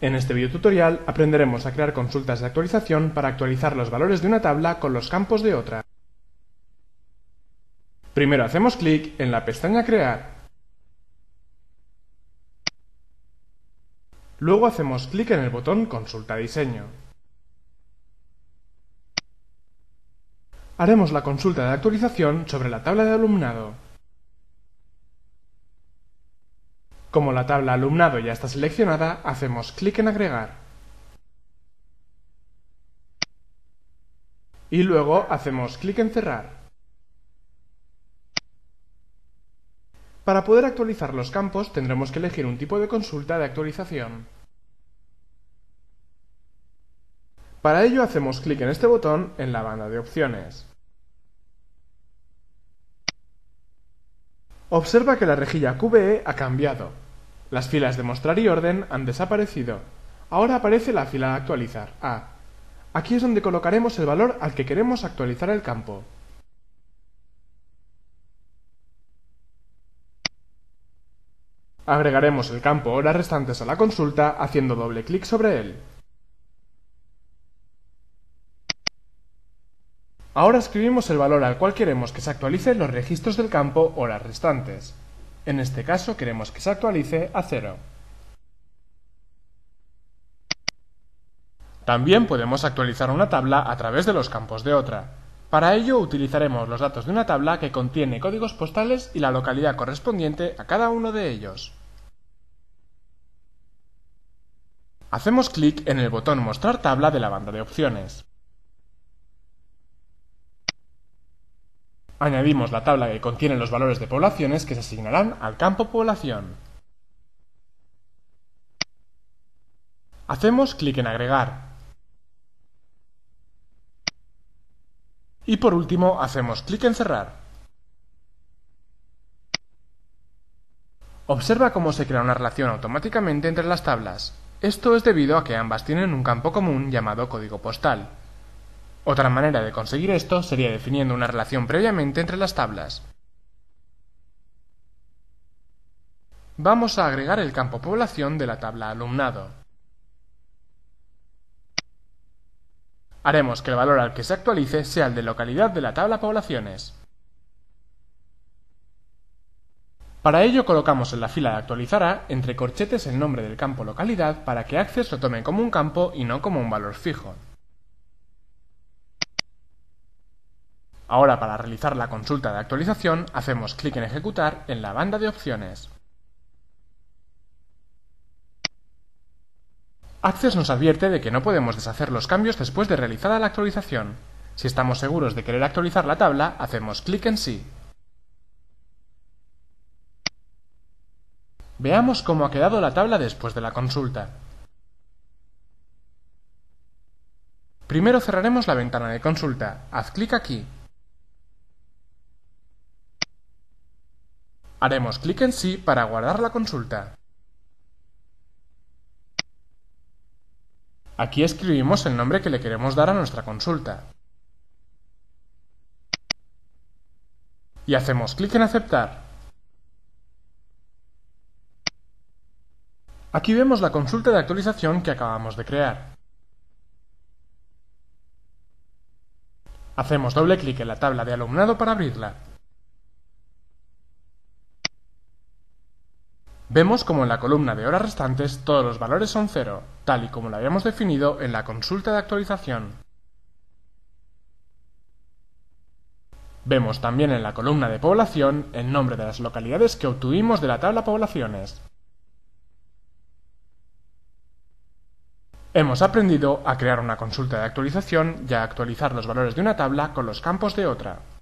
En este videotutorial aprenderemos a crear consultas de actualización para actualizar los valores de una tabla con los campos de otra. Primero hacemos clic en la pestaña Crear. Luego hacemos clic en el botón Consulta diseño. Haremos la consulta de actualización sobre la tabla de alumnado. Como la tabla alumnado ya está seleccionada, hacemos clic en Agregar. Y luego hacemos clic en Cerrar. Para poder actualizar los campos tendremos que elegir un tipo de consulta de actualización. Para ello hacemos clic en este botón en la banda de opciones. Observa que la rejilla QBE ha cambiado. Las filas de mostrar y orden han desaparecido. Ahora aparece la fila actualizar, A. Aquí es donde colocaremos el valor al que queremos actualizar el campo. Agregaremos el campo horas restantes a la consulta haciendo doble clic sobre él. Ahora escribimos el valor al cual queremos que se actualicen los registros del campo o las restantes. En este caso queremos que se actualice a cero. También podemos actualizar una tabla a través de los campos de otra. Para ello utilizaremos los datos de una tabla que contiene códigos postales y la localidad correspondiente a cada uno de ellos. Hacemos clic en el botón Mostrar tabla de la banda de opciones. Añadimos la tabla que contiene los valores de poblaciones que se asignarán al campo población. Hacemos clic en agregar. Y por último hacemos clic en cerrar. Observa cómo se crea una relación automáticamente entre las tablas. Esto es debido a que ambas tienen un campo común llamado código postal, otra manera de conseguir esto sería definiendo una relación previamente entre las tablas. Vamos a agregar el campo población de la tabla alumnado. Haremos que el valor al que se actualice sea el de localidad de la tabla poblaciones. Para ello colocamos en la fila de actualizará entre corchetes el nombre del campo localidad para que Access lo tome como un campo y no como un valor fijo. Ahora para realizar la consulta de actualización hacemos clic en Ejecutar en la banda de opciones. Access nos advierte de que no podemos deshacer los cambios después de realizada la actualización. Si estamos seguros de querer actualizar la tabla, hacemos clic en Sí. Veamos cómo ha quedado la tabla después de la consulta. Primero cerraremos la ventana de consulta. Haz clic aquí Haremos clic en Sí para guardar la consulta. Aquí escribimos el nombre que le queremos dar a nuestra consulta. Y hacemos clic en Aceptar. Aquí vemos la consulta de actualización que acabamos de crear. Hacemos doble clic en la tabla de alumnado para abrirla. Vemos como en la columna de horas restantes todos los valores son cero, tal y como lo habíamos definido en la consulta de actualización. Vemos también en la columna de población el nombre de las localidades que obtuvimos de la tabla poblaciones. Hemos aprendido a crear una consulta de actualización y a actualizar los valores de una tabla con los campos de otra.